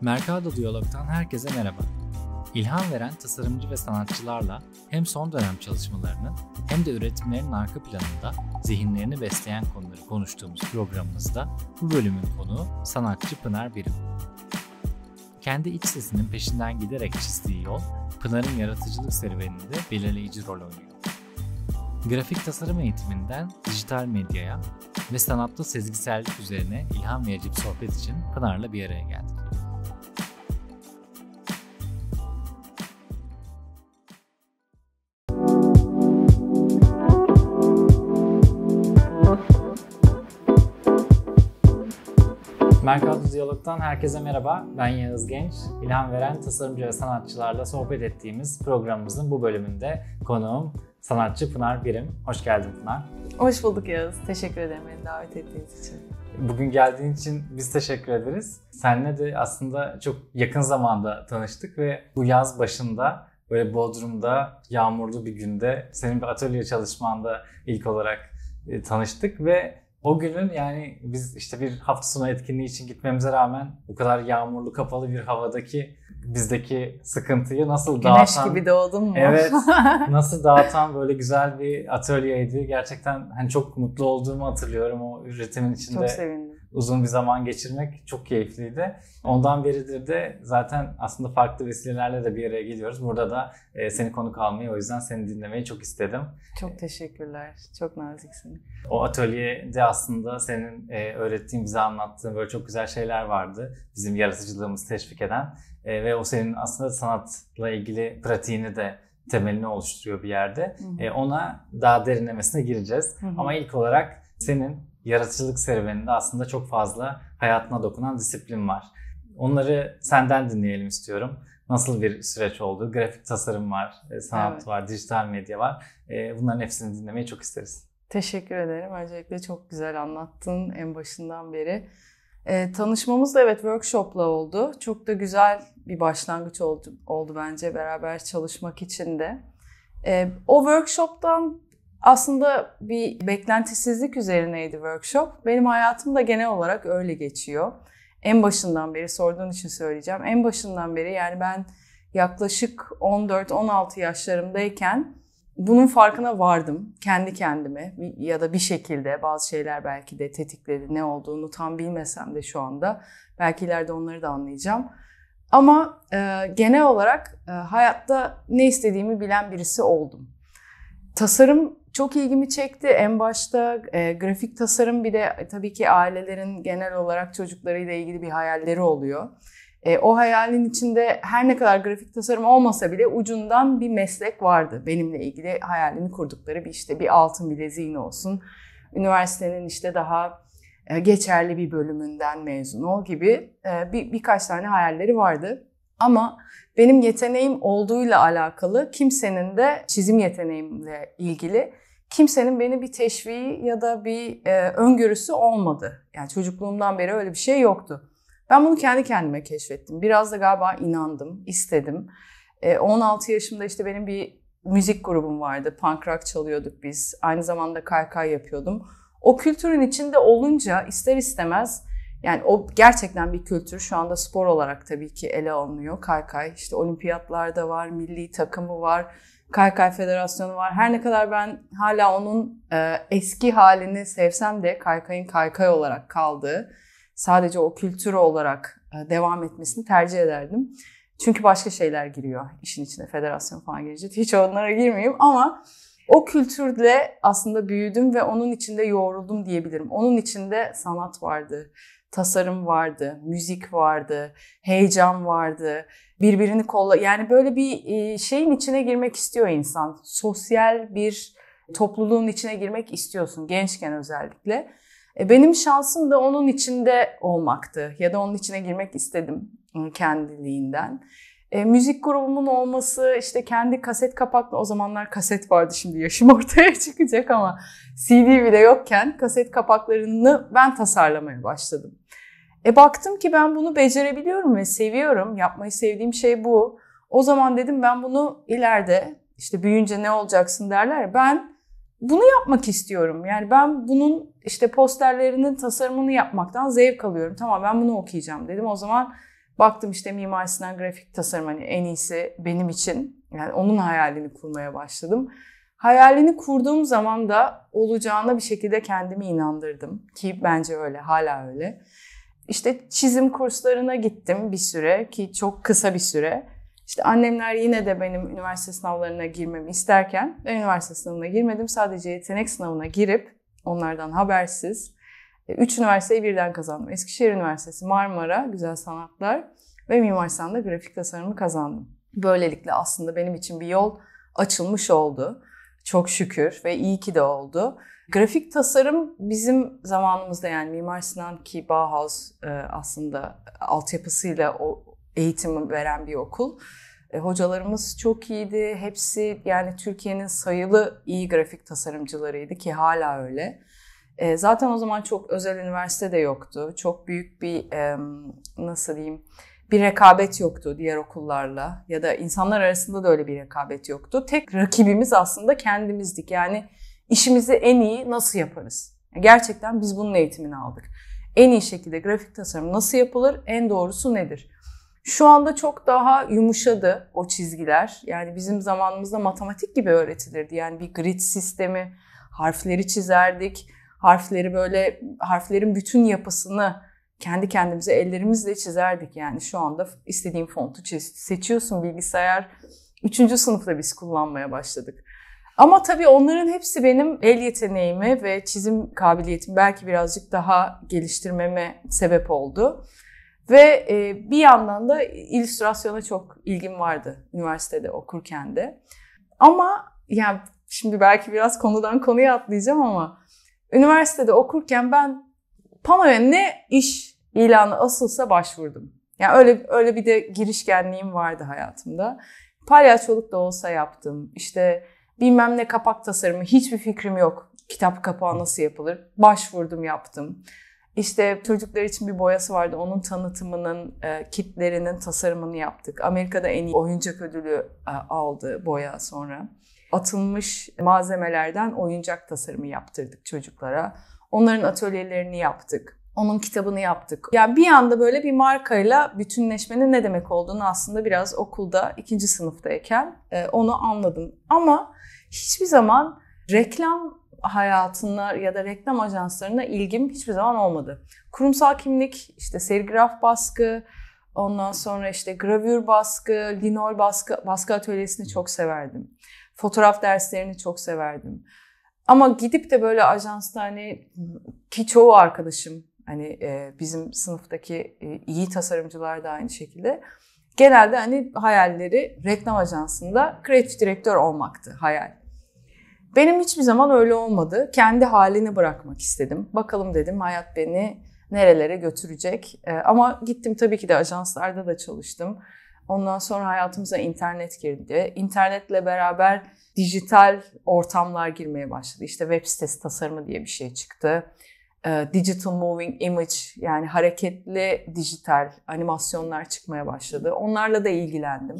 Mercado Diyalog'dan herkese merhaba. İlham veren tasarımcı ve sanatçılarla hem son dönem çalışmalarını hem de üretimlerin arka planında zihinlerini besleyen konuları konuştuğumuz programımızda bu bölümün konuğu sanatçı Pınar Birim. Kendi iç sesinin peşinden giderek çizdiği yol, Pınar'ın yaratıcılık serüveninde belirleyici rol oynuyor. Grafik tasarım eğitiminden dijital medyaya ve sanatta sezgisellik üzerine ilham verici bir sohbet için Pınar'la bir araya geldik. Mercatus Diyalog'dan herkese merhaba. Ben Yağız Genç. İlham veren tasarımcı ve sanatçılarla sohbet ettiğimiz programımızın bu bölümünde konuğum sanatçı Pınar Birim. Hoş geldin Pınar. Hoş bulduk Yağız. Teşekkür ederim beni davet ettiğiniz için. Bugün geldiğin için biz teşekkür ederiz. Seninle de aslında çok yakın zamanda tanıştık ve bu yaz başında böyle Bodrum'da yağmurlu bir günde senin bir atölye çalışmanda ilk olarak e, tanıştık ve o günün yani biz işte bir hafta sonu etkinliği için gitmemize rağmen bu kadar yağmurlu kapalı bir havadaki bizdeki sıkıntıyı nasıl Güneş dağıtan... Güneş gibi doğdun mu? Evet. Nasıl dağıtan böyle güzel bir atölyeydi. Gerçekten hani çok mutlu olduğumu hatırlıyorum o üretimin içinde. Çok sevindim uzun bir zaman geçirmek çok keyifliydi. Ondan beridir de zaten aslında farklı vesilelerle de bir araya geliyoruz. Burada da e, seni konu almayı o yüzden seni dinlemeyi çok istedim. Çok teşekkürler. Çok naziksin. O atölyede aslında senin e, öğrettiğin, bize anlattığın böyle çok güzel şeyler vardı. Bizim yaratıcılığımızı teşvik eden e, ve o senin aslında sanatla ilgili pratiğini de temelini oluşturuyor bir yerde. Hı hı. E, ona daha derinlemesine gireceğiz. Hı hı. Ama ilk olarak senin yaratıcılık serüveninde aslında çok fazla hayatına dokunan disiplin var. Onları senden dinleyelim istiyorum. Nasıl bir süreç oldu? Grafik tasarım var, e, sanat evet. var, dijital medya var. E, bunların hepsini dinlemeyi çok isteriz. Teşekkür ederim. Öncelikle çok güzel anlattın en başından beri. E, tanışmamız da evet workshopla oldu. Çok da güzel bir başlangıç oldu, oldu bence beraber çalışmak için de. E, o workshoptan aslında bir beklentisizlik üzerineydi workshop. Benim hayatım da genel olarak öyle geçiyor. En başından beri sorduğun için söyleyeceğim. En başından beri yani ben yaklaşık 14-16 yaşlarımdayken bunun farkına vardım kendi kendime ya da bir şekilde bazı şeyler belki de tetikledi ne olduğunu tam bilmesem de şu anda belki ileride onları da anlayacağım. Ama e, genel olarak e, hayatta ne istediğimi bilen birisi oldum. Tasarım çok ilgimi çekti. En başta e, grafik tasarım bir de e, tabii ki ailelerin genel olarak çocuklarıyla ilgili bir hayalleri oluyor. E, o hayalin içinde her ne kadar grafik tasarım olmasa bile ucundan bir meslek vardı. Benimle ilgili hayalini kurdukları bir işte bir altın bileziğin olsun. Üniversitenin işte daha e, geçerli bir bölümünden mezun ol gibi e, bir, birkaç tane hayalleri vardı. Ama benim yeteneğim olduğuyla alakalı kimsenin de çizim yeteneğimle ilgili kimsenin beni bir teşviği ya da bir e, öngörüsü olmadı. Yani çocukluğumdan beri öyle bir şey yoktu. Ben bunu kendi kendime keşfettim. Biraz da galiba inandım, istedim. E, 16 yaşımda işte benim bir müzik grubum vardı. Punk rock çalıyorduk biz. Aynı zamanda kaykay yapıyordum. O kültürün içinde olunca ister istemez yani o gerçekten bir kültür. Şu anda spor olarak tabii ki ele alınıyor. Kaykay işte olimpiyatlarda var, milli takımı var Kaykay Federasyonu var. Her ne kadar ben hala onun e, eski halini sevsem de kaykayın kaykay olarak kaldığı, sadece o kültürü olarak e, devam etmesini tercih ederdim. Çünkü başka şeyler giriyor işin içine federasyon falan girecek. Hiç onlara girmeyeyim ama o kültürle aslında büyüdüm ve onun içinde yoğruldum diyebilirim. Onun içinde sanat vardı, tasarım vardı, müzik vardı, heyecan vardı, birbirini kolla yani böyle bir şeyin içine girmek istiyor insan. Sosyal bir topluluğun içine girmek istiyorsun gençken özellikle. E, benim şansım da onun içinde olmaktı ya da onun içine girmek istedim kendiliğinden. E, müzik grubumun olması, işte kendi kaset kapaklı, o zamanlar kaset vardı şimdi yaşım ortaya çıkacak ama CD bile yokken kaset kapaklarını ben tasarlamaya başladım. E baktım ki ben bunu becerebiliyorum ve seviyorum. Yapmayı sevdiğim şey bu. O zaman dedim ben bunu ileride işte büyüyünce ne olacaksın derler. Ben bunu yapmak istiyorum. Yani ben bunun işte posterlerinin tasarımını yapmaktan zevk alıyorum. Tamam ben bunu okuyacağım dedim. O zaman Baktım işte Mimar Sinan grafik tasarım hani en iyisi benim için. Yani onun hayalini kurmaya başladım. Hayalini kurduğum zaman da olacağına bir şekilde kendimi inandırdım. Ki bence öyle, hala öyle. İşte çizim kurslarına gittim bir süre ki çok kısa bir süre. İşte annemler yine de benim üniversite sınavlarına girmemi isterken ben üniversite sınavına girmedim. Sadece yetenek sınavına girip onlardan habersiz 3 e, üniversiteyi birden kazandım. Eskişehir Üniversitesi, Marmara, Güzel Sanatlar ve Mimar Sinan'da grafik tasarımı kazandım. Böylelikle aslında benim için bir yol açılmış oldu. Çok şükür ve iyi ki de oldu. Grafik tasarım bizim zamanımızda yani Mimar Sinan ki Bauhaus e, aslında altyapısıyla o eğitim veren bir okul. E, hocalarımız çok iyiydi. Hepsi yani Türkiye'nin sayılı iyi grafik tasarımcılarıydı ki hala öyle. E, zaten o zaman çok özel üniversite de yoktu. Çok büyük bir e, nasıl diyeyim bir rekabet yoktu diğer okullarla ya da insanlar arasında da öyle bir rekabet yoktu. Tek rakibimiz aslında kendimizdik. Yani işimizi en iyi nasıl yaparız? Gerçekten biz bunun eğitimini aldık. En iyi şekilde grafik tasarım nasıl yapılır? En doğrusu nedir? Şu anda çok daha yumuşadı o çizgiler. Yani bizim zamanımızda matematik gibi öğretilirdi. Yani bir grid sistemi, harfleri çizerdik harfleri böyle harflerin bütün yapısını kendi kendimize ellerimizle çizerdik. Yani şu anda istediğin fontu seçiyorsun bilgisayar. Üçüncü sınıfta biz kullanmaya başladık. Ama tabii onların hepsi benim el yeteneğimi ve çizim kabiliyetimi belki birazcık daha geliştirmeme sebep oldu. Ve e, bir yandan da illüstrasyona çok ilgim vardı üniversitede okurken de. Ama yani şimdi belki biraz konudan konuya atlayacağım ama üniversitede okurken ben panoya ne iş ilanı asılsa başvurdum. Yani öyle öyle bir de girişkenliğim vardı hayatımda. Palyaçoluk da olsa yaptım. İşte bilmem ne kapak tasarımı hiçbir fikrim yok. Kitap kapağı nasıl yapılır? Başvurdum yaptım. İşte çocuklar için bir boyası vardı. Onun tanıtımının, e, kitlerinin tasarımını yaptık. Amerika'da en iyi oyuncak ödülü e, aldı boya sonra atılmış malzemelerden oyuncak tasarımı yaptırdık çocuklara. Onların atölyelerini yaptık. Onun kitabını yaptık. Yani bir anda böyle bir markayla bütünleşmenin ne demek olduğunu aslında biraz okulda ikinci sınıftayken e, onu anladım. Ama hiçbir zaman reklam hayatına ya da reklam ajanslarına ilgim hiçbir zaman olmadı. Kurumsal kimlik, işte serigraf baskı, ondan sonra işte gravür baskı, linol baskı, baskı atölyesini çok severdim. Fotoğraf derslerini çok severdim. Ama gidip de böyle ajansta hani ki çoğu arkadaşım hani e, bizim sınıftaki e, iyi tasarımcılar da aynı şekilde genelde hani hayalleri reklam ajansında kreatif direktör olmaktı hayal. Benim hiçbir zaman öyle olmadı. Kendi halini bırakmak istedim. Bakalım dedim hayat beni nerelere götürecek. E, ama gittim tabii ki de ajanslarda da çalıştım. Ondan sonra hayatımıza internet girdi. İnternetle beraber dijital ortamlar girmeye başladı. İşte web sitesi tasarımı diye bir şey çıktı. Ee, digital Moving Image yani hareketli dijital animasyonlar çıkmaya başladı. Onlarla da ilgilendim.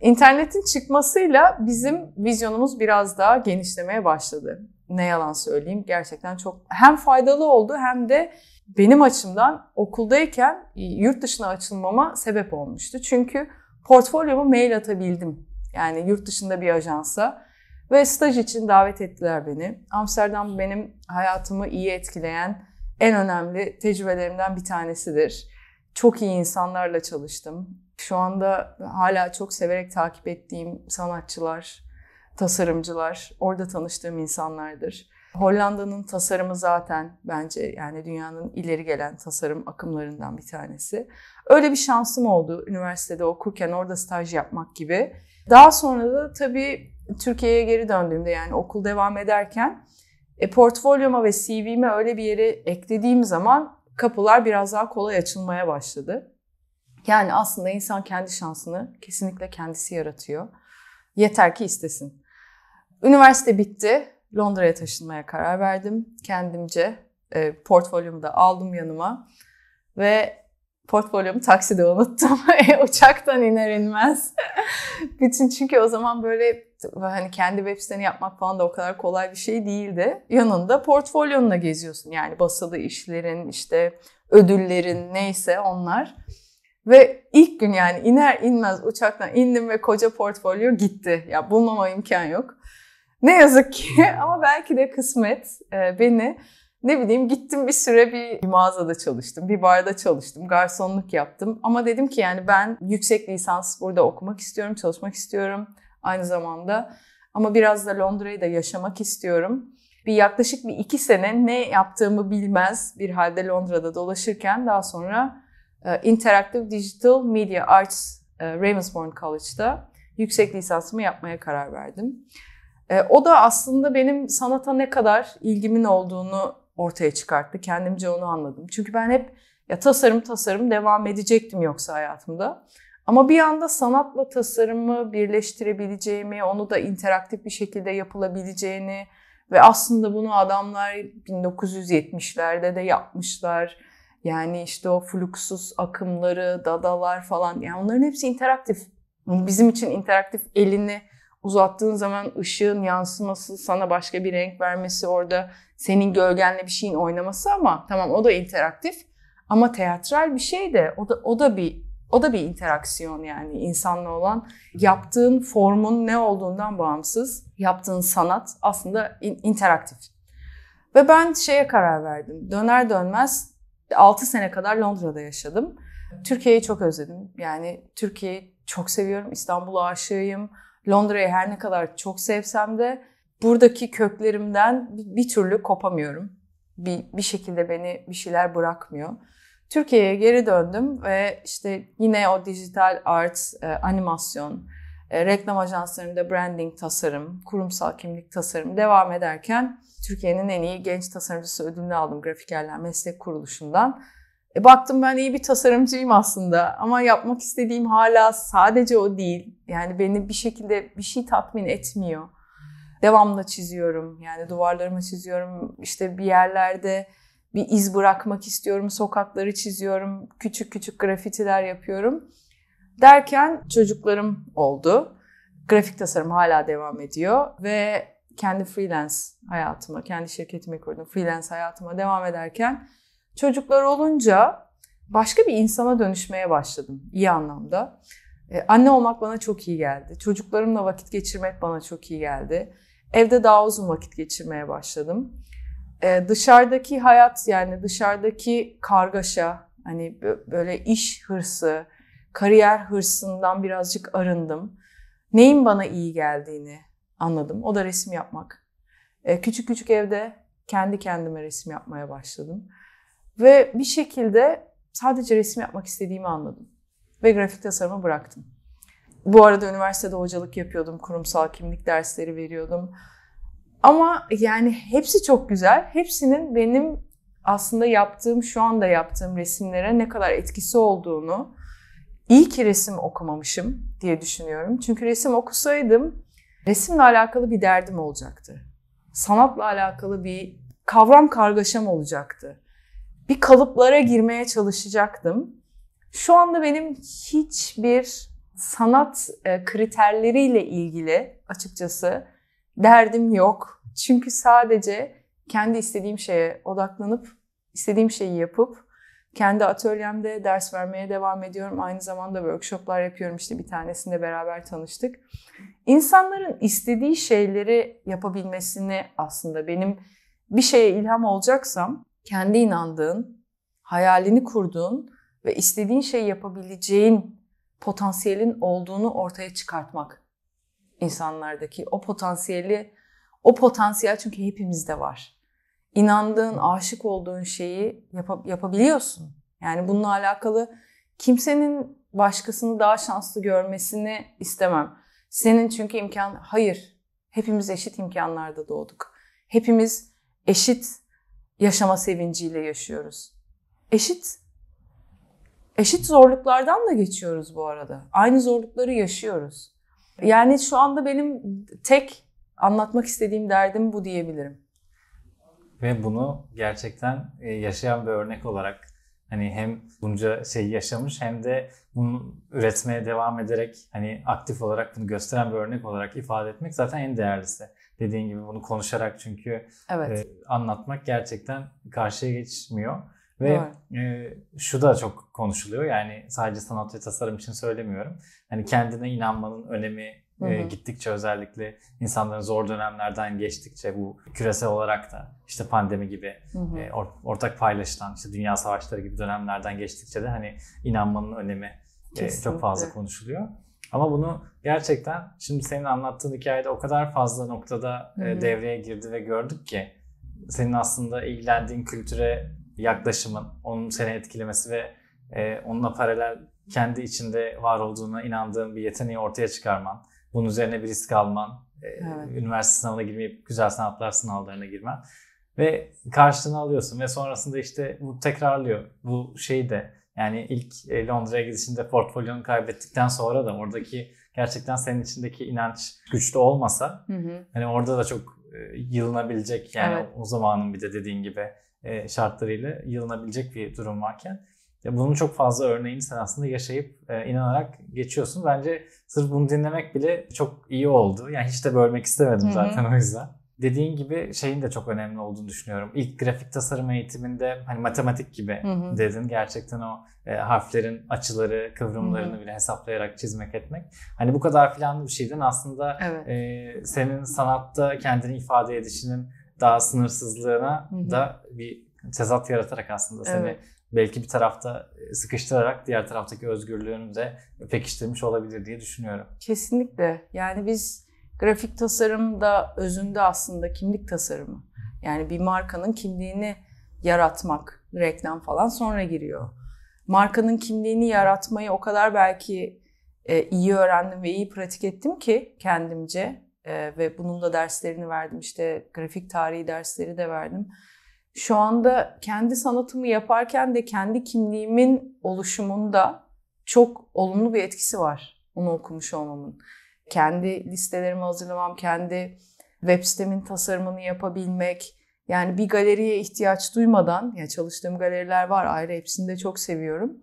İnternetin çıkmasıyla bizim vizyonumuz biraz daha genişlemeye başladı. Ne yalan söyleyeyim gerçekten çok hem faydalı oldu hem de benim açımdan okuldayken yurt dışına açılmama sebep olmuştu. Çünkü portfolyomu mail atabildim. Yani yurt dışında bir ajansa ve staj için davet ettiler beni. Amsterdam benim hayatımı iyi etkileyen en önemli tecrübelerimden bir tanesidir. Çok iyi insanlarla çalıştım. Şu anda hala çok severek takip ettiğim sanatçılar, tasarımcılar, orada tanıştığım insanlardır. Hollanda'nın tasarımı zaten bence yani dünyanın ileri gelen tasarım akımlarından bir tanesi. Öyle bir şansım oldu üniversitede okurken orada staj yapmak gibi. Daha sonra da tabii Türkiye'ye geri döndüğümde yani okul devam ederken e, portfolyoma ve CV'me öyle bir yere eklediğim zaman kapılar biraz daha kolay açılmaya başladı. Yani aslında insan kendi şansını kesinlikle kendisi yaratıyor. Yeter ki istesin. Üniversite bitti. Londra'ya taşınmaya karar verdim. Kendimce e, portfolyomu da aldım yanıma. Ve portfolyomu takside unuttum. Uçaktan iner inmez. Bütün çünkü o zaman böyle hani kendi web siteni yapmak falan da o kadar kolay bir şey değildi. Yanında portfolyonla geziyorsun. Yani basılı işlerin, işte ödüllerin neyse onlar. Ve ilk gün yani iner inmez uçaktan indim ve koca portfolyo gitti. Ya bulmama imkan yok. Ne yazık ki ama belki de kısmet e, beni ne bileyim gittim bir süre bir mağazada çalıştım, bir barda çalıştım, garsonluk yaptım. Ama dedim ki yani ben yüksek lisans burada okumak istiyorum, çalışmak istiyorum aynı zamanda. Ama biraz da Londra'yı da yaşamak istiyorum. Bir yaklaşık bir iki sene ne yaptığımı bilmez bir halde Londra'da dolaşırken daha sonra e, Interactive Digital Media Arts e, Raymond Bourne College'da yüksek lisansımı yapmaya karar verdim. E, o da aslında benim sanata ne kadar ilgimin olduğunu ortaya çıkarttı. Kendimce onu anladım. Çünkü ben hep ya tasarım tasarım devam edecektim yoksa hayatımda. Ama bir anda sanatla tasarımı birleştirebileceğimi, onu da interaktif bir şekilde yapılabileceğini ve aslında bunu adamlar 1970'lerde de yapmışlar. Yani işte o fluxus akımları, dadalar falan yani onların hepsi interaktif. Bizim için interaktif elini uzattığın zaman ışığın yansıması, sana başka bir renk vermesi orada senin gölgenle bir şeyin oynaması ama tamam o da interaktif ama teatral bir şey de o da o da bir o da bir interaksiyon yani insanla olan yaptığın formun ne olduğundan bağımsız yaptığın sanat aslında in, interaktif. Ve ben şeye karar verdim. Döner dönmez 6 sene kadar Londra'da yaşadım. Türkiye'yi çok özledim. Yani Türkiye'yi çok seviyorum. İstanbul'a aşığıyım. Londra'yı her ne kadar çok sevsem de buradaki köklerimden bir türlü kopamıyorum. Bir, bir şekilde beni bir şeyler bırakmıyor. Türkiye'ye geri döndüm ve işte yine o dijital art, e, animasyon, e, reklam ajanslarında branding tasarım, kurumsal kimlik tasarım devam ederken Türkiye'nin en iyi genç tasarımcısı ödülünü aldım Grafikerler Meslek Kuruluşu'ndan. E baktım ben iyi bir tasarımcıyım aslında ama yapmak istediğim hala sadece o değil. Yani beni bir şekilde bir şey tatmin etmiyor. Devamlı çiziyorum. Yani duvarlarıma çiziyorum. İşte bir yerlerde bir iz bırakmak istiyorum. Sokakları çiziyorum. Küçük küçük grafitiler yapıyorum. Derken çocuklarım oldu. Grafik tasarım hala devam ediyor ve kendi freelance hayatıma, kendi şirketimi kurdum. Freelance hayatıma devam ederken Çocuklar olunca başka bir insana dönüşmeye başladım iyi anlamda. Ee, anne olmak bana çok iyi geldi. Çocuklarımla vakit geçirmek bana çok iyi geldi. Evde daha uzun vakit geçirmeye başladım. Ee, dışarıdaki hayat yani dışarıdaki kargaşa, hani böyle iş hırsı, kariyer hırsından birazcık arındım. Neyin bana iyi geldiğini anladım. O da resim yapmak. Ee, küçük küçük evde kendi kendime resim yapmaya başladım. Ve bir şekilde sadece resim yapmak istediğimi anladım. Ve grafik tasarımı bıraktım. Bu arada üniversitede hocalık yapıyordum. Kurumsal kimlik dersleri veriyordum. Ama yani hepsi çok güzel. Hepsinin benim aslında yaptığım, şu anda yaptığım resimlere ne kadar etkisi olduğunu iyi ki resim okumamışım diye düşünüyorum. Çünkü resim okusaydım resimle alakalı bir derdim olacaktı. Sanatla alakalı bir kavram kargaşam olacaktı bir kalıplara girmeye çalışacaktım. Şu anda benim hiçbir sanat e, kriterleriyle ilgili açıkçası derdim yok. Çünkü sadece kendi istediğim şeye odaklanıp istediğim şeyi yapıp kendi atölyemde ders vermeye devam ediyorum. Aynı zamanda workshoplar yapıyorum. işte bir tanesinde beraber tanıştık. İnsanların istediği şeyleri yapabilmesini aslında benim bir şeye ilham olacaksam kendi inandığın, hayalini kurduğun ve istediğin şeyi yapabileceğin potansiyelin olduğunu ortaya çıkartmak. insanlardaki o potansiyeli, o potansiyel çünkü hepimizde var. İnandığın, aşık olduğun şeyi yap- yapabiliyorsun. Yani bununla alakalı kimsenin başkasını daha şanslı görmesini istemem. Senin çünkü imkan hayır. Hepimiz eşit imkanlarda doğduk. Hepimiz eşit yaşama sevinciyle yaşıyoruz. Eşit. Eşit zorluklardan da geçiyoruz bu arada. Aynı zorlukları yaşıyoruz. Yani şu anda benim tek anlatmak istediğim derdim bu diyebilirim. Ve bunu gerçekten e, yaşayan bir örnek olarak hani hem bunca şey yaşamış hem de bunu üretmeye devam ederek hani aktif olarak bunu gösteren bir örnek olarak ifade etmek zaten en değerlisi. Dediğin gibi bunu konuşarak çünkü evet. e, anlatmak gerçekten karşıya geçmiyor. Ve e, şu da çok konuşuluyor yani sadece sanat ve tasarım için söylemiyorum. Hani kendine inanmanın önemi Hı e, hı. E, gittikçe özellikle insanların zor dönemlerden geçtikçe bu küresel olarak da işte pandemi gibi hı hı. E, or, ortak paylaşılan işte dünya savaşları gibi dönemlerden geçtikçe de hani inanmanın önemi e, çok fazla konuşuluyor. Ama bunu gerçekten şimdi senin anlattığın hikayede o kadar fazla noktada Hı-hı. E, devreye girdi ve gördük ki senin aslında ilgilendiğin kültüre yaklaşımın, onun seni etkilemesi ve e, onunla paralel kendi içinde var olduğuna inandığın bir yeteneği ortaya çıkarman, bunun üzerine bir risk alman, e, evet. üniversite sınavına girmeyip güzel sanatlar sınavlarına girmen ve karşılığını alıyorsun ve sonrasında işte bu tekrarlıyor. Bu şeyi de yani ilk e, Londra'ya gidişinde portfolyonu kaybettikten sonra da oradaki gerçekten senin içindeki inanç güçlü olmasa hı hı. hani orada da çok e, yılınabilecek yani evet. o zamanın bir de dediğin gibi e, şartlarıyla yılınabilecek bir durum varken bunun çok fazla örneğini sen aslında yaşayıp inanarak geçiyorsun. Bence sırf bunu dinlemek bile çok iyi oldu. Yani hiç de bölmek istemedim Hı-hı. zaten o yüzden dediğin gibi şeyin de çok önemli olduğunu düşünüyorum. İlk grafik tasarım eğitiminde hani matematik gibi hı hı. dedin. Gerçekten o e, harflerin açıları, kıvrımlarını hı hı. bile hesaplayarak çizmek etmek. Hani bu kadar filan bir şeyden aslında evet. e, senin sanatta kendini ifade edişinin daha sınırsızlığına hı hı. da bir tezat yaratarak aslında seni evet. belki bir tarafta e, sıkıştırarak diğer taraftaki özgürlüğünü de pekiştirmiş olabilir diye düşünüyorum. Kesinlikle. Yani biz Grafik tasarım da özünde aslında kimlik tasarımı. Yani bir markanın kimliğini yaratmak, reklam falan sonra giriyor. Markanın kimliğini yaratmayı o kadar belki e, iyi öğrendim ve iyi pratik ettim ki kendimce e, ve bunun da derslerini verdim. işte grafik tarihi dersleri de verdim. Şu anda kendi sanatımı yaparken de kendi kimliğimin oluşumunda çok olumlu bir etkisi var onu okumuş olmamın kendi listelerimi hazırlamam, kendi web sitemin tasarımını yapabilmek. Yani bir galeriye ihtiyaç duymadan, ya çalıştığım galeriler var ayrı hepsini de çok seviyorum.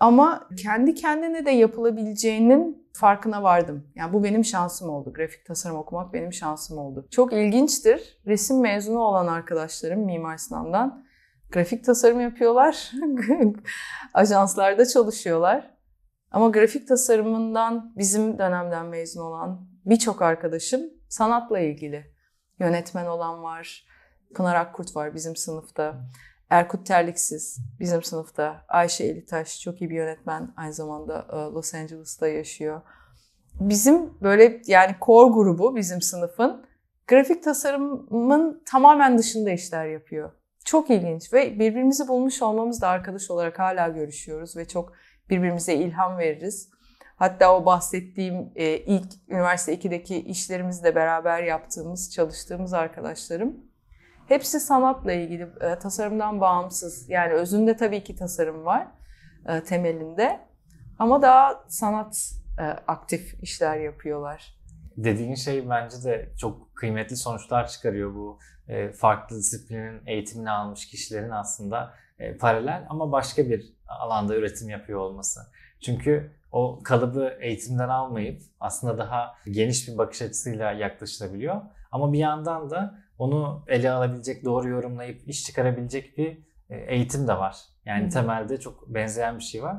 Ama kendi kendine de yapılabileceğinin farkına vardım. Yani bu benim şansım oldu. Grafik tasarım okumak benim şansım oldu. Çok ilginçtir. Resim mezunu olan arkadaşlarım Mimar Sinan'dan grafik tasarım yapıyorlar. Ajanslarda çalışıyorlar. Ama grafik tasarımından bizim dönemden mezun olan birçok arkadaşım sanatla ilgili. Yönetmen olan var, Pınar Akkurt var bizim sınıfta. Erkut Terliksiz bizim sınıfta. Ayşe Elitaş çok iyi bir yönetmen. Aynı zamanda e, Los Angeles'ta yaşıyor. Bizim böyle yani core grubu bizim sınıfın grafik tasarımın tamamen dışında işler yapıyor. Çok ilginç ve birbirimizi bulmuş olmamız da arkadaş olarak hala görüşüyoruz ve çok birbirimize ilham veririz. Hatta o bahsettiğim e, ilk üniversite 2'deki işlerimizi beraber yaptığımız, çalıştığımız arkadaşlarım. Hepsi sanatla ilgili, e, tasarımdan bağımsız. Yani özünde tabii ki tasarım var e, temelinde. Ama daha sanat aktif işler yapıyorlar. Dediğin şey bence de çok kıymetli sonuçlar çıkarıyor bu e, farklı disiplinin eğitimini almış kişilerin aslında e, paralel ama başka bir alanda üretim yapıyor olması. Çünkü o kalıbı eğitimden almayıp aslında daha geniş bir bakış açısıyla yaklaşılabiliyor. Ama bir yandan da onu ele alabilecek, doğru yorumlayıp iş çıkarabilecek bir e, eğitim de var. Yani temelde çok benzeyen bir şey var.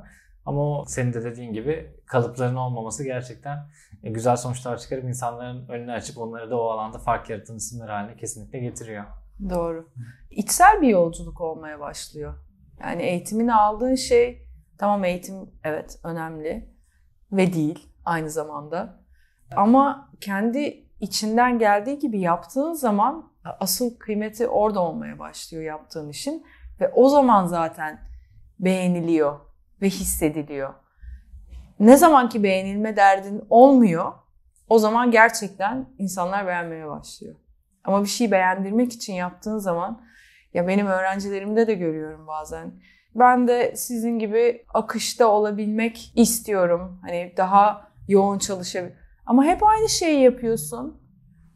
Ama o senin de dediğin gibi kalıpların olmaması gerçekten e, güzel sonuçlar çıkarıp insanların önünü açıp onları da o alanda fark yaratan isimler haline kesinlikle getiriyor. Doğru. İçsel bir yolculuk olmaya başlıyor. Yani eğitimini aldığın şey tamam eğitim evet önemli ve değil aynı zamanda. Ama kendi içinden geldiği gibi yaptığın zaman asıl kıymeti orada olmaya başlıyor yaptığın işin ve o zaman zaten beğeniliyor ve hissediliyor. Ne zaman ki beğenilme derdin olmuyor, o zaman gerçekten insanlar beğenmeye başlıyor. Ama bir şeyi beğendirmek için yaptığın zaman ya benim öğrencilerimde de görüyorum bazen. Ben de sizin gibi akışta olabilmek istiyorum. Hani daha yoğun çalışabilir. Ama hep aynı şeyi yapıyorsun.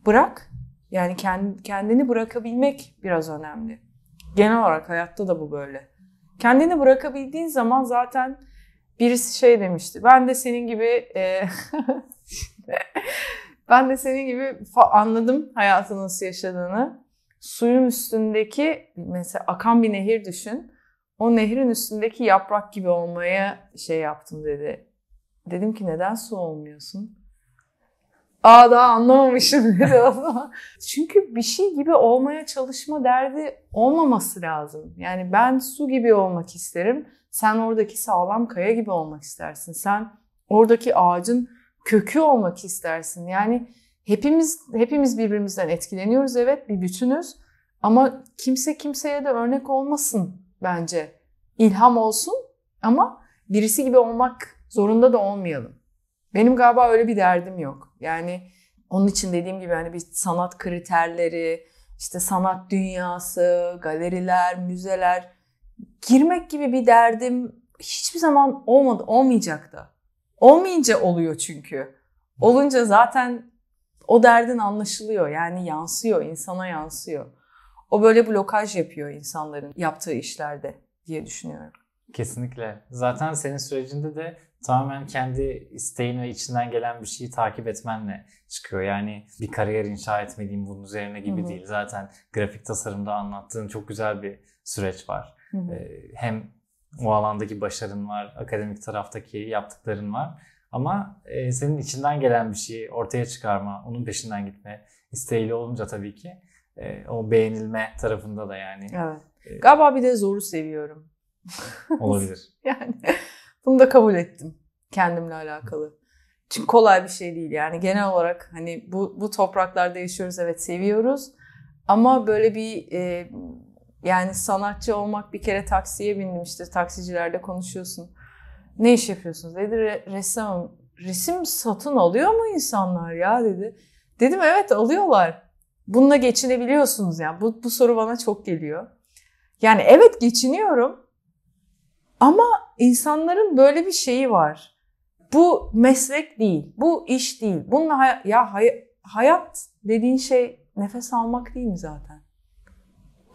Bırak. Yani kendini bırakabilmek biraz önemli. Genel olarak hayatta da bu böyle. Kendini bırakabildiğin zaman zaten birisi şey demişti. Ben de senin gibi e, ben de senin gibi anladım hayatı nasıl yaşadığını. Suyun üstündeki mesela akan bir nehir düşün. O nehrin üstündeki yaprak gibi olmaya şey yaptım dedi. Dedim ki neden su olmuyorsun? Aa daha anlamamışım dedi o zaman. Çünkü bir şey gibi olmaya çalışma derdi olmaması lazım. Yani ben su gibi olmak isterim. Sen oradaki sağlam kaya gibi olmak istersin. Sen oradaki ağacın kökü olmak istersin. Yani hepimiz hepimiz birbirimizden etkileniyoruz evet bir bütünüz ama kimse kimseye de örnek olmasın bence. İlham olsun ama birisi gibi olmak zorunda da olmayalım. Benim galiba öyle bir derdim yok. Yani onun için dediğim gibi hani bir sanat kriterleri, işte sanat dünyası, galeriler, müzeler girmek gibi bir derdim hiçbir zaman olmadı, olmayacak da. Olmayınca oluyor çünkü. Olunca zaten o derdin anlaşılıyor. Yani yansıyor, insana yansıyor. O böyle blokaj yapıyor insanların yaptığı işlerde diye düşünüyorum. Kesinlikle. Zaten senin sürecinde de tamamen kendi isteğin ve içinden gelen bir şeyi takip etmenle çıkıyor. Yani bir kariyer inşa etmediğim bunun üzerine gibi Hı-hı. değil. Zaten grafik tasarımda anlattığın çok güzel bir süreç var. Hı ee, Hem o alandaki başarın var, akademik taraftaki yaptıkların var. Ama e, senin içinden gelen bir şeyi ortaya çıkarma, onun peşinden gitme isteğiyle olunca tabii ki e, o beğenilme tarafında da yani. Evet. E, Galiba bir de zoru seviyorum. Olabilir. yani bunu da kabul ettim kendimle alakalı. Çünkü kolay bir şey değil yani genel olarak hani bu, bu topraklarda yaşıyoruz evet seviyoruz. Ama böyle bir e, yani sanatçı olmak bir kere taksiye bindim işte taksicilerde konuşuyorsun. Ne iş yapıyorsunuz dedi re, ressam resim satın alıyor mu insanlar ya dedi. Dedim evet alıyorlar. Bununla geçinebiliyorsunuz yani. Bu, bu soru bana çok geliyor. Yani evet geçiniyorum ama insanların böyle bir şeyi var. Bu meslek değil, bu iş değil. Bununla hay- ya hay- hayat dediğin şey nefes almak değil mi zaten?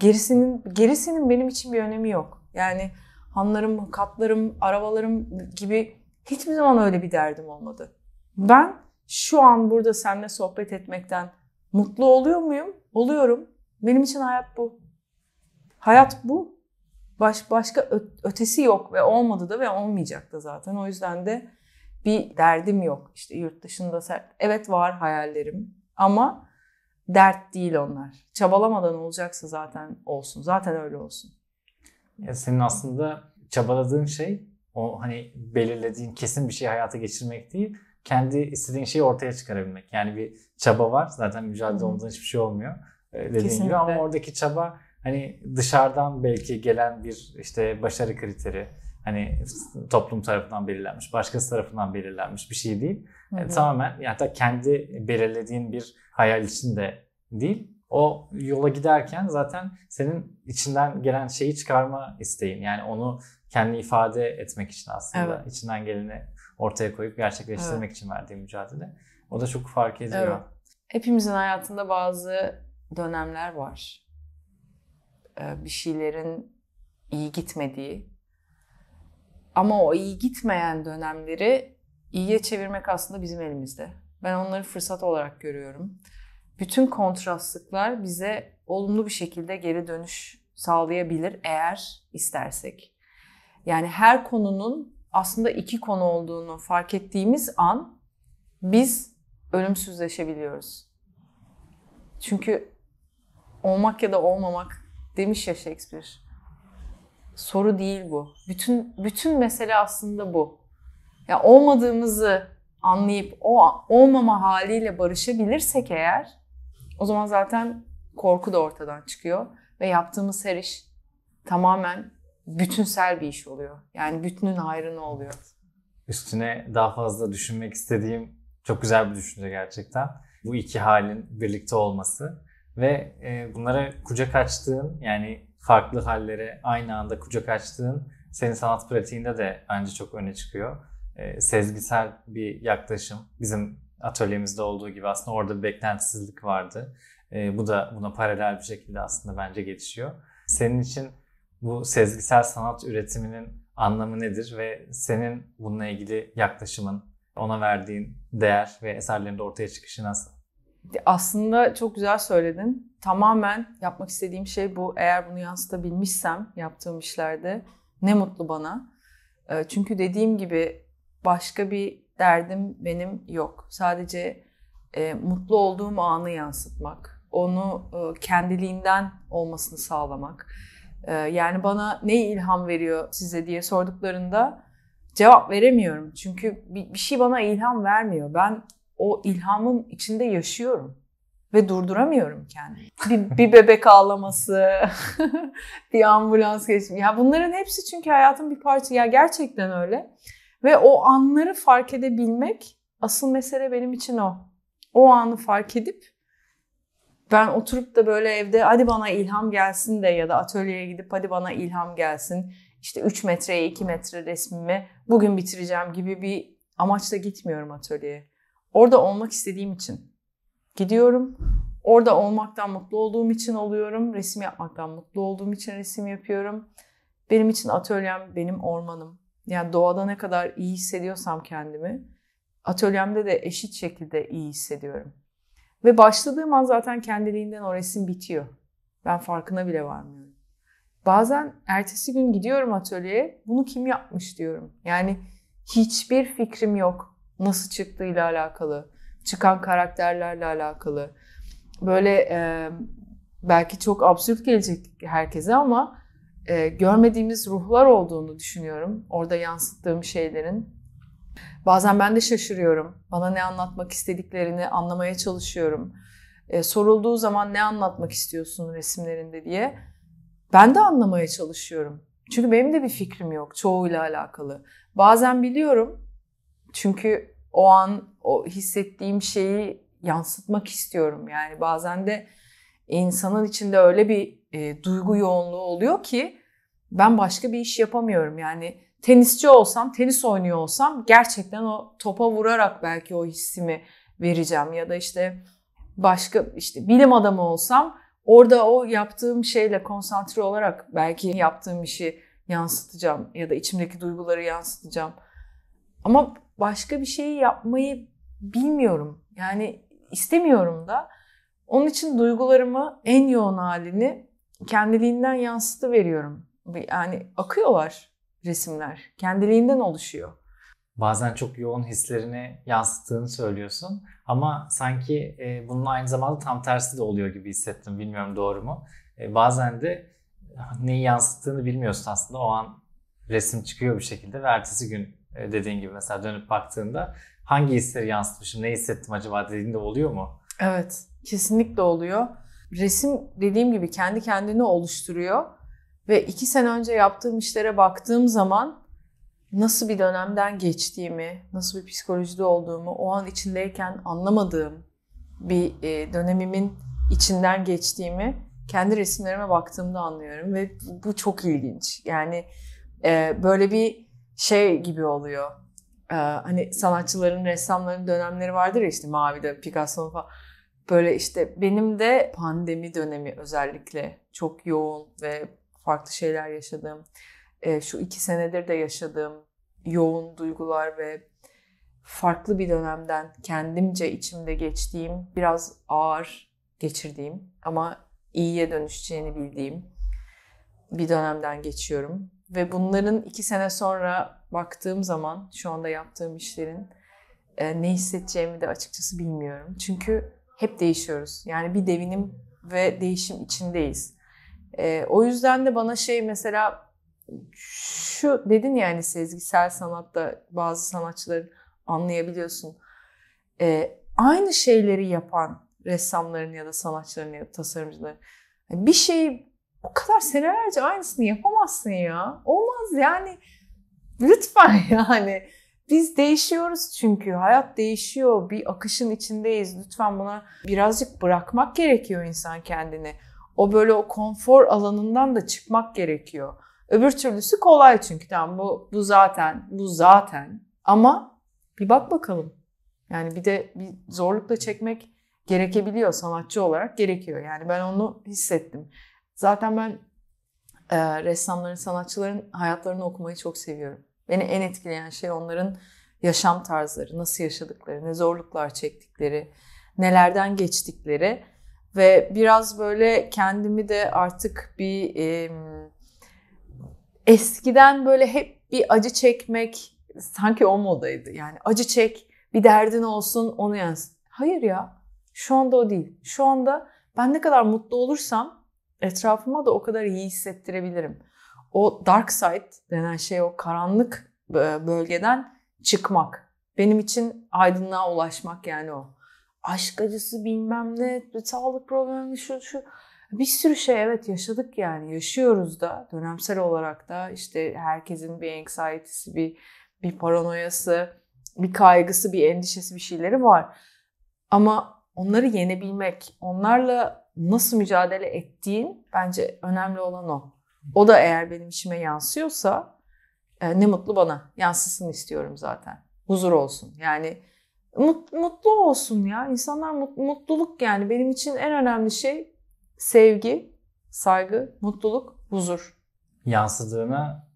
Gerisinin gerisinin benim için bir önemi yok. Yani hanlarım, katlarım, arabalarım gibi hiçbir zaman öyle bir derdim olmadı. Ben şu an burada seninle sohbet etmekten mutlu oluyor muyum? Oluyorum. Benim için hayat bu. Hayat bu baş, başka ötesi yok ve olmadı da ve olmayacak da zaten. O yüzden de bir derdim yok. İşte yurt dışında sert. Evet var hayallerim ama dert değil onlar. Çabalamadan olacaksa zaten olsun. Zaten öyle olsun. Ya senin aslında çabaladığın şey o hani belirlediğin kesin bir şeyi hayata geçirmek değil. Kendi istediğin şeyi ortaya çıkarabilmek. Yani bir çaba var. Zaten mücadele olmadan hiçbir şey olmuyor. E, dediğin Kesinlikle. gibi ama oradaki çaba hani dışarıdan belki gelen bir işte başarı kriteri hani toplum tarafından belirlenmiş, başkası tarafından belirlenmiş bir şey değil. Hı hı. E, tamamen hatta kendi belirlediğin bir hayal için de değil. O yola giderken zaten senin içinden gelen şeyi çıkarma isteğin. Yani onu kendi ifade etmek için aslında evet. içinden geleni ortaya koyup gerçekleştirmek evet. için verdiğim mücadele. O da çok fark ediyor. Evet. Hepimizin hayatında bazı dönemler var e, bir şeylerin iyi gitmediği. Ama o iyi gitmeyen dönemleri iyiye çevirmek aslında bizim elimizde. Ben onları fırsat olarak görüyorum. Bütün kontrastlıklar bize olumlu bir şekilde geri dönüş sağlayabilir eğer istersek. Yani her konunun aslında iki konu olduğunu fark ettiğimiz an biz ölümsüzleşebiliyoruz. Çünkü olmak ya da olmamak Demiş ya Shakespeare. Soru değil bu. Bütün bütün mesele aslında bu. Ya olmadığımızı anlayıp o olmama haliyle barışabilirsek eğer o zaman zaten korku da ortadan çıkıyor ve yaptığımız her iş tamamen bütünsel bir iş oluyor. Yani bütünün hayrına oluyor. Üstüne daha fazla düşünmek istediğim çok güzel bir düşünce gerçekten. Bu iki halin birlikte olması ve e, bunlara kucak açtığın yani farklı hallere aynı anda kucak açtığın senin sanat pratiğinde de bence çok öne çıkıyor. E, sezgisel bir yaklaşım bizim atölyemizde olduğu gibi aslında orada bir beklentisizlik vardı. E, bu da buna paralel bir şekilde aslında bence gelişiyor. Senin için bu sezgisel sanat üretiminin anlamı nedir ve senin bununla ilgili yaklaşımın, ona verdiğin değer ve eserlerinde ortaya çıkışı nasıl? Aslında çok güzel söyledin. Tamamen yapmak istediğim şey bu. Eğer bunu yansıtabilmişsem yaptığım işlerde ne mutlu bana. Ee, çünkü dediğim gibi başka bir derdim benim yok. Sadece e, mutlu olduğum anı yansıtmak, onu e, kendiliğinden olmasını sağlamak. E, yani bana ne ilham veriyor size diye sorduklarında cevap veremiyorum. Çünkü bir, bir şey bana ilham vermiyor. Ben o ilhamın içinde yaşıyorum ve durduramıyorum kendimi. Bir, bir bebek ağlaması, bir ambulans geçimi. Ya bunların hepsi çünkü hayatın bir parçası. Ya gerçekten öyle. Ve o anları fark edebilmek asıl mesele benim için o. O anı fark edip ben oturup da böyle evde hadi bana ilham gelsin de ya da atölyeye gidip hadi bana ilham gelsin. İşte 3 metreye 2 metre resmimi bugün bitireceğim gibi bir amaçla gitmiyorum atölyeye. Orada olmak istediğim için gidiyorum. Orada olmaktan mutlu olduğum için oluyorum. Resim yapmaktan mutlu olduğum için resim yapıyorum. Benim için atölyem benim ormanım. Yani doğada ne kadar iyi hissediyorsam kendimi atölyemde de eşit şekilde iyi hissediyorum. Ve başladığım an zaten kendiliğinden o resim bitiyor. Ben farkına bile varmıyorum. Bazen ertesi gün gidiyorum atölyeye. Bunu kim yapmış diyorum. Yani hiçbir fikrim yok nasıl çıktığıyla alakalı, çıkan karakterlerle alakalı. Böyle e, belki çok absürt gelecek herkese ama e, görmediğimiz ruhlar olduğunu düşünüyorum. Orada yansıttığım şeylerin. Bazen ben de şaşırıyorum. Bana ne anlatmak istediklerini anlamaya çalışıyorum. E, sorulduğu zaman ne anlatmak istiyorsun resimlerinde diye. Ben de anlamaya çalışıyorum. Çünkü benim de bir fikrim yok çoğuyla alakalı. Bazen biliyorum çünkü o an o hissettiğim şeyi yansıtmak istiyorum. Yani bazen de insanın içinde öyle bir e, duygu yoğunluğu oluyor ki ben başka bir iş yapamıyorum. Yani tenisçi olsam, tenis oynuyor olsam gerçekten o topa vurarak belki o hissimi vereceğim ya da işte başka işte bilim adamı olsam orada o yaptığım şeyle konsantre olarak belki yaptığım işi yansıtacağım ya da içimdeki duyguları yansıtacağım. Ama başka bir şey yapmayı bilmiyorum. Yani istemiyorum da. Onun için duygularımı en yoğun halini kendiliğinden yansıtı veriyorum. Yani akıyorlar resimler. Kendiliğinden oluşuyor. Bazen çok yoğun hislerini yansıttığını söylüyorsun. Ama sanki e, bunun aynı zamanda tam tersi de oluyor gibi hissettim. Bilmiyorum doğru mu? E, bazen de neyi yansıttığını bilmiyorsun aslında. O an resim çıkıyor bir şekilde ve ertesi gün e, dediğin gibi mesela dönüp baktığında hangi hisleri yansıtmışım, ne hissettim acaba dediğinde oluyor mu? Evet, kesinlikle oluyor. Resim dediğim gibi kendi kendini oluşturuyor. Ve iki sene önce yaptığım işlere baktığım zaman nasıl bir dönemden geçtiğimi, nasıl bir psikolojide olduğumu, o an içindeyken anlamadığım bir e, dönemimin içinden geçtiğimi kendi resimlerime baktığımda anlıyorum ve bu çok ilginç. Yani e, böyle bir şey gibi oluyor. Ee, hani sanatçıların, ressamların dönemleri vardır ya işte Mavi'de, Picasso'nun falan. Böyle işte benim de pandemi dönemi özellikle çok yoğun ve farklı şeyler yaşadığım, e, şu iki senedir de yaşadığım yoğun duygular ve farklı bir dönemden kendimce içimde geçtiğim, biraz ağır geçirdiğim ama iyiye dönüşeceğini bildiğim bir dönemden geçiyorum. Ve bunların iki sene sonra baktığım zaman şu anda yaptığım işlerin e, ne hissedeceğimi de açıkçası bilmiyorum. Çünkü hep değişiyoruz. Yani bir devinim ve değişim içindeyiz. E, o yüzden de bana şey mesela şu dedin yani sezgisel sanatta bazı sanatçıların anlayabiliyorsun. E, aynı şeyleri yapan ressamların ya da sanatçıların ya da tasarımcıların bir şey o kadar senelerce aynısını yapamazsın ya. Olmaz yani. Lütfen yani. Biz değişiyoruz çünkü. Hayat değişiyor. Bir akışın içindeyiz. Lütfen buna birazcık bırakmak gerekiyor insan kendini. O böyle o konfor alanından da çıkmak gerekiyor. Öbür türlüsü kolay çünkü tamam bu, bu zaten, bu zaten. Ama bir bak bakalım. Yani bir de bir zorlukla çekmek gerekebiliyor sanatçı olarak gerekiyor. Yani ben onu hissettim. Zaten ben e, ressamların, sanatçıların hayatlarını okumayı çok seviyorum. Beni en etkileyen şey onların yaşam tarzları, nasıl yaşadıkları, ne zorluklar çektikleri, nelerden geçtikleri ve biraz böyle kendimi de artık bir e, eskiden böyle hep bir acı çekmek sanki o modaydı. Yani acı çek, bir derdin olsun onu yansıt. Hayır ya şu anda o değil. Şu anda ben ne kadar mutlu olursam etrafıma da o kadar iyi hissettirebilirim. O dark side denen şey o karanlık bölgeden çıkmak. Benim için aydınlığa ulaşmak yani o. Aşk acısı bilmem ne, bir sağlık problemi şu şu. Bir sürü şey evet yaşadık yani yaşıyoruz da dönemsel olarak da işte herkesin bir anxiety'si, bir, bir paranoyası, bir kaygısı, bir endişesi bir şeyleri var. Ama onları yenebilmek, onlarla nasıl mücadele ettiğin bence önemli olan o. O da eğer benim işime yansıyorsa e, ne mutlu bana. Yansısın istiyorum zaten. Huzur olsun. Yani mut, mutlu olsun ya. İnsanlar mut, mutluluk yani benim için en önemli şey sevgi, saygı, mutluluk, huzur. Yansıdığına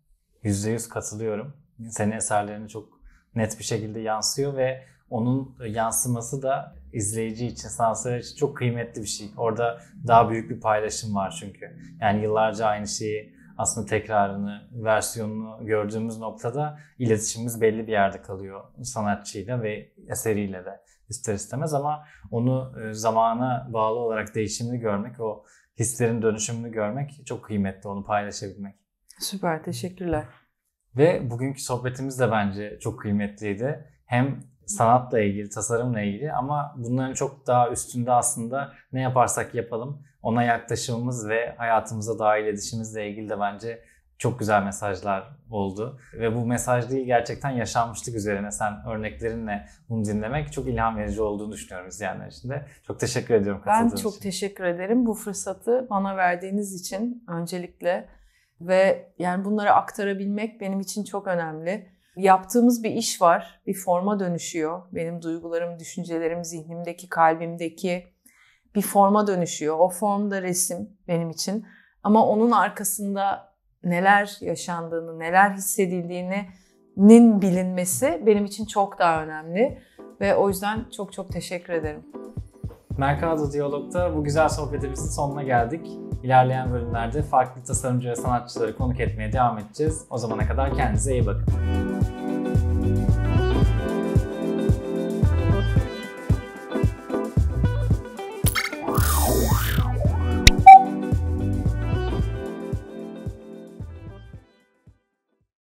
%100 katılıyorum. Senin eserlerini çok net bir şekilde yansıyor ve onun yansıması da izleyici için, sanatsever için çok kıymetli bir şey. Orada daha büyük bir paylaşım var çünkü. Yani yıllarca aynı şeyi aslında tekrarını, versiyonunu gördüğümüz noktada iletişimimiz belli bir yerde kalıyor sanatçıyla ve eseriyle de ister istemez ama onu e, zamana bağlı olarak değişimini görmek, o hislerin dönüşümünü görmek çok kıymetli, onu paylaşabilmek. Süper, teşekkürler. Ve bugünkü sohbetimiz de bence çok kıymetliydi. Hem sanatla ilgili, tasarımla ilgili ama bunların çok daha üstünde aslında ne yaparsak yapalım ona yaklaşımımız ve hayatımıza dahil edişimizle ilgili de bence çok güzel mesajlar oldu. Ve bu mesaj değil gerçekten yaşanmışlık üzerine sen örneklerinle bunu dinlemek çok ilham verici olduğunu düşünüyorum izleyenler için de. Çok teşekkür ediyorum katıldığın için. Ben çok için. teşekkür ederim bu fırsatı bana verdiğiniz için öncelikle. Ve yani bunları aktarabilmek benim için çok önemli. Yaptığımız bir iş var, bir forma dönüşüyor. Benim duygularım, düşüncelerim, zihnimdeki, kalbimdeki bir forma dönüşüyor. O formda resim benim için. Ama onun arkasında neler yaşandığını, neler hissedildiğini nin bilinmesi benim için çok daha önemli ve o yüzden çok çok teşekkür ederim. Mercado Diyalog'da bu güzel sohbetimizin sonuna geldik. İlerleyen bölümlerde farklı tasarımcı ve sanatçıları konuk etmeye devam edeceğiz. O zamana kadar kendinize iyi bakın.